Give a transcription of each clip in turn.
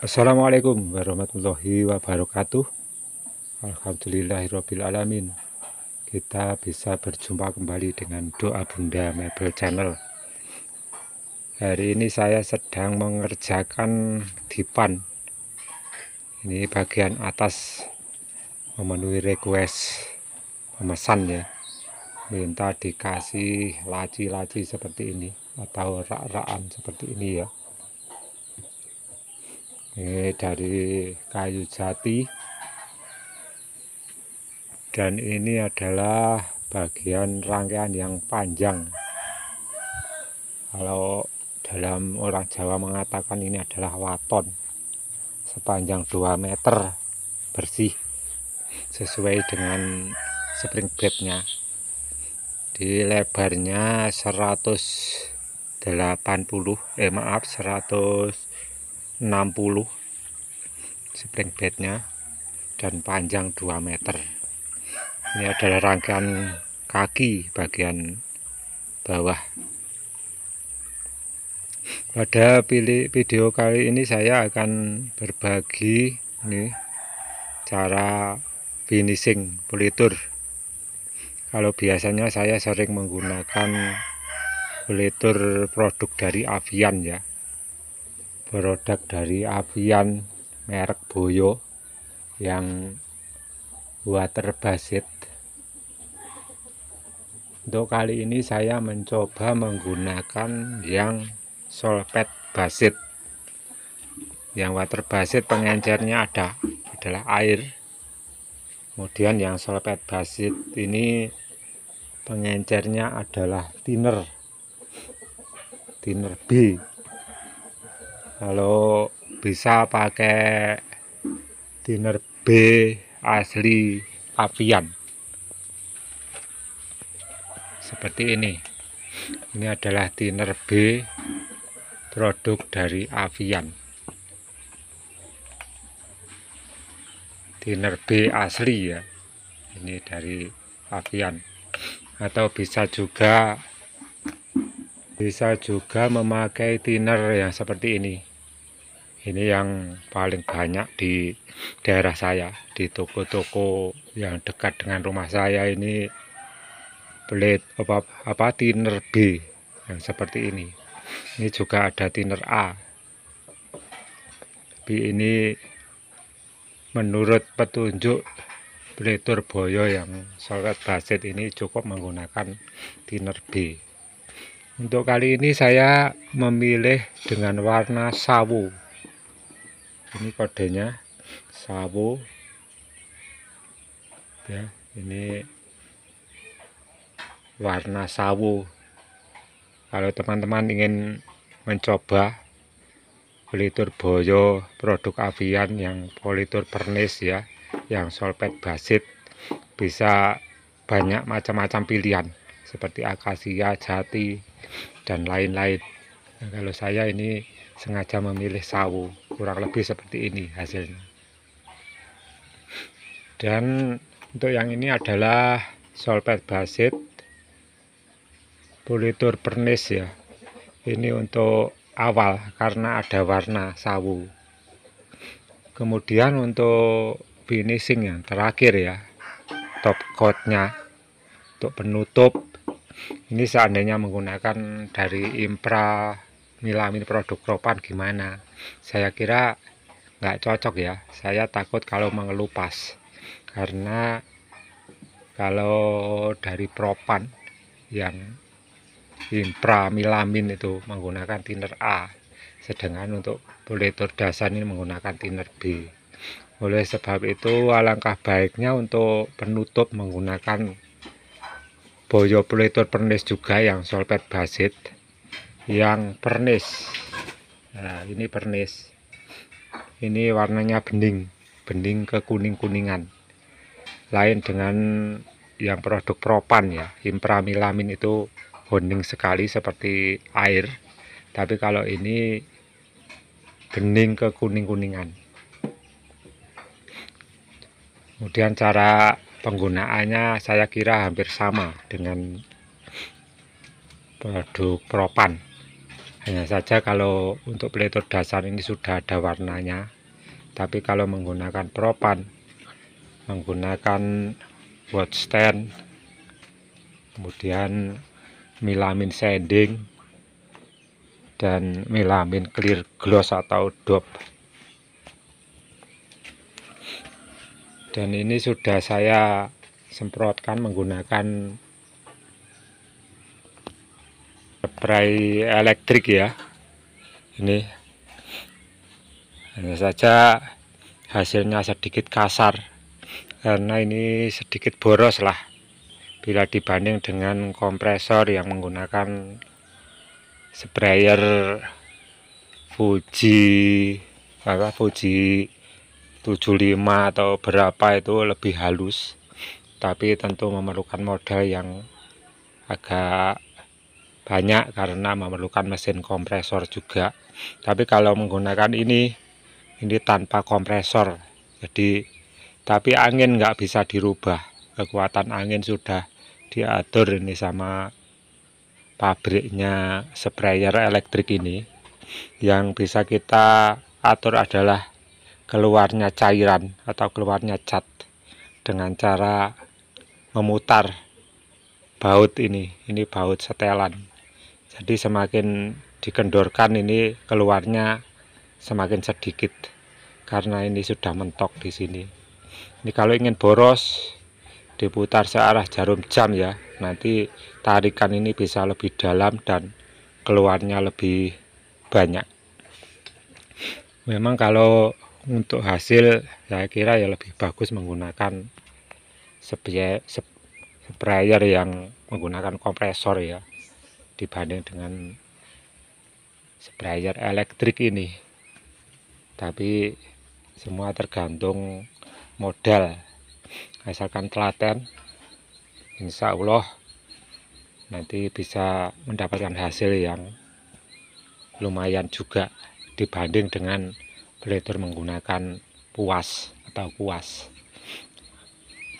Assalamualaikum warahmatullahi wabarakatuh Alhamdulillahirrabbilalamin Kita bisa berjumpa kembali dengan doa bunda mebel channel Hari ini saya sedang mengerjakan dipan Ini bagian atas Memenuhi request Pemesan ya Minta dikasih laci-laci seperti ini Atau rak-rakan seperti ini ya ini dari kayu jati dan ini adalah bagian rangkaian yang panjang kalau dalam orang Jawa mengatakan ini adalah waton sepanjang 2 meter bersih sesuai dengan spring bednya di lebarnya 180 eh maaf 100 60 spring bednya dan panjang 2 meter ini adalah rangkaian kaki bagian bawah pada pilih video kali ini saya akan berbagi nih cara finishing pelitur kalau biasanya saya sering menggunakan pelitur produk dari Avian ya produk dari Avian merek Boyo yang water based untuk kali ini saya mencoba menggunakan yang solpet basit yang water basit pengencernya ada adalah air kemudian yang solpet basit ini pengencernya adalah thinner thinner B kalau bisa pakai Tiner B asli avian seperti ini ini adalah Tiner B produk dari avian Tiner B asli ya ini dari avian atau bisa juga bisa juga memakai thinner yang seperti ini ini yang paling banyak di daerah saya di toko-toko yang dekat dengan rumah saya ini pelit apa apa tiner B yang seperti ini ini juga ada tiner A tapi ini menurut petunjuk Bletur Boyo yang sangat basit ini cukup menggunakan tiner B. Untuk kali ini saya memilih dengan warna sawu ini kodenya sawo ya ini warna sawo kalau teman-teman ingin mencoba politur boyo produk avian yang politur pernis ya yang solpet basit bisa banyak macam-macam pilihan seperti akasia jati dan lain-lain nah, kalau saya ini sengaja memilih sawo kurang lebih seperti ini hasilnya dan untuk yang ini adalah solpet basit politur pernis ya ini untuk awal karena ada warna sawu kemudian untuk finishing yang terakhir ya top coatnya untuk penutup ini seandainya menggunakan dari impra Milamin produk propan gimana saya kira nggak cocok ya saya takut kalau mengelupas karena kalau dari propan yang milamin itu menggunakan thinner A sedangkan untuk boletor dasar ini menggunakan thinner B oleh sebab itu alangkah baiknya untuk penutup menggunakan boyo boletor pernis juga yang solpet basit yang pernis nah, ini pernis ini warnanya bening bening ke kuning-kuningan lain dengan yang produk propan ya impramilamin itu bening sekali seperti air tapi kalau ini bening ke kuning-kuningan kemudian cara penggunaannya saya kira hampir sama dengan produk propan hanya saja kalau untuk pelitur dasar ini sudah ada warnanya. Tapi kalau menggunakan propan, menggunakan watch stand, kemudian milamin sanding, dan milamin clear gloss atau dop. Dan ini sudah saya semprotkan menggunakan perai elektrik ya ini hanya saja hasilnya sedikit kasar karena ini sedikit boros lah bila dibanding dengan kompresor yang menggunakan sprayer Fuji apa Fuji 75 atau berapa itu lebih halus tapi tentu memerlukan modal yang agak banyak karena memerlukan mesin kompresor juga tapi kalau menggunakan ini ini tanpa kompresor jadi tapi angin nggak bisa dirubah kekuatan angin sudah diatur ini sama pabriknya sprayer elektrik ini yang bisa kita atur adalah keluarnya cairan atau keluarnya cat dengan cara memutar baut ini ini baut setelan jadi semakin dikendorkan ini keluarnya semakin sedikit karena ini sudah mentok di sini ini kalau ingin boros diputar searah jarum jam ya nanti tarikan ini bisa lebih dalam dan keluarnya lebih banyak memang kalau untuk hasil saya kira ya lebih bagus menggunakan sprayer yang menggunakan kompresor ya dibanding dengan sprayer elektrik ini tapi semua tergantung modal asalkan telaten insya Allah nanti bisa mendapatkan hasil yang lumayan juga dibanding dengan blender menggunakan puas atau kuas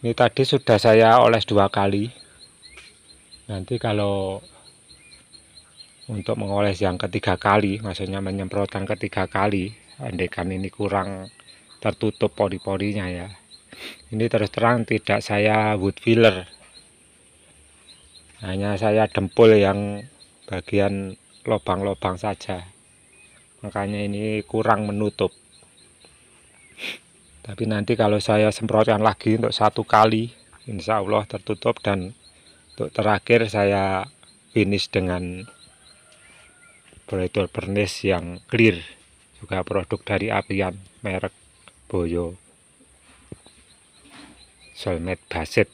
ini tadi sudah saya oles dua kali nanti kalau untuk mengoles yang ketiga kali maksudnya menyemprotkan ketiga kali andekan ini kurang tertutup pori-porinya ya ini terus terang tidak saya wood filler hanya saya dempul yang bagian lubang-lubang saja makanya ini kurang menutup tapi nanti kalau saya semprotkan lagi untuk satu kali insya Allah tertutup dan untuk terakhir saya finish dengan proyektor Pernis yang clear juga produk dari Apian merek Boyo Solmed Basit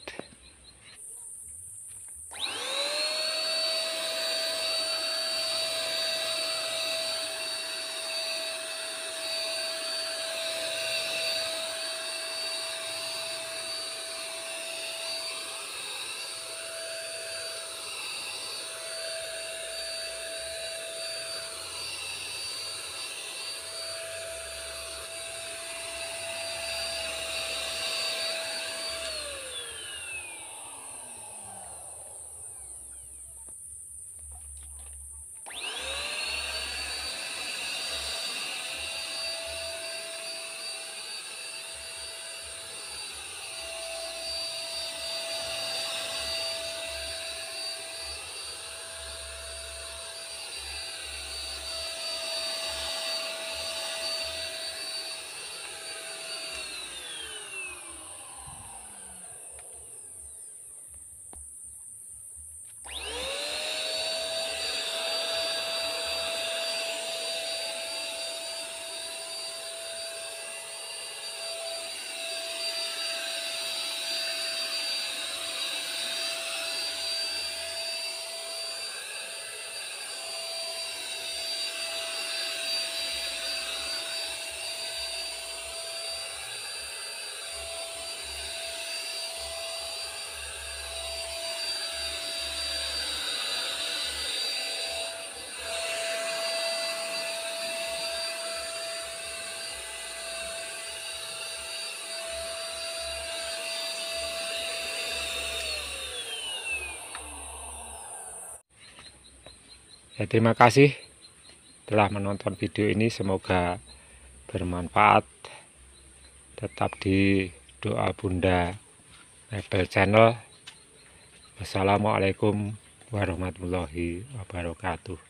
ya terima kasih telah menonton video ini semoga bermanfaat tetap di doa bunda Mebel channel wassalamualaikum warahmatullahi wabarakatuh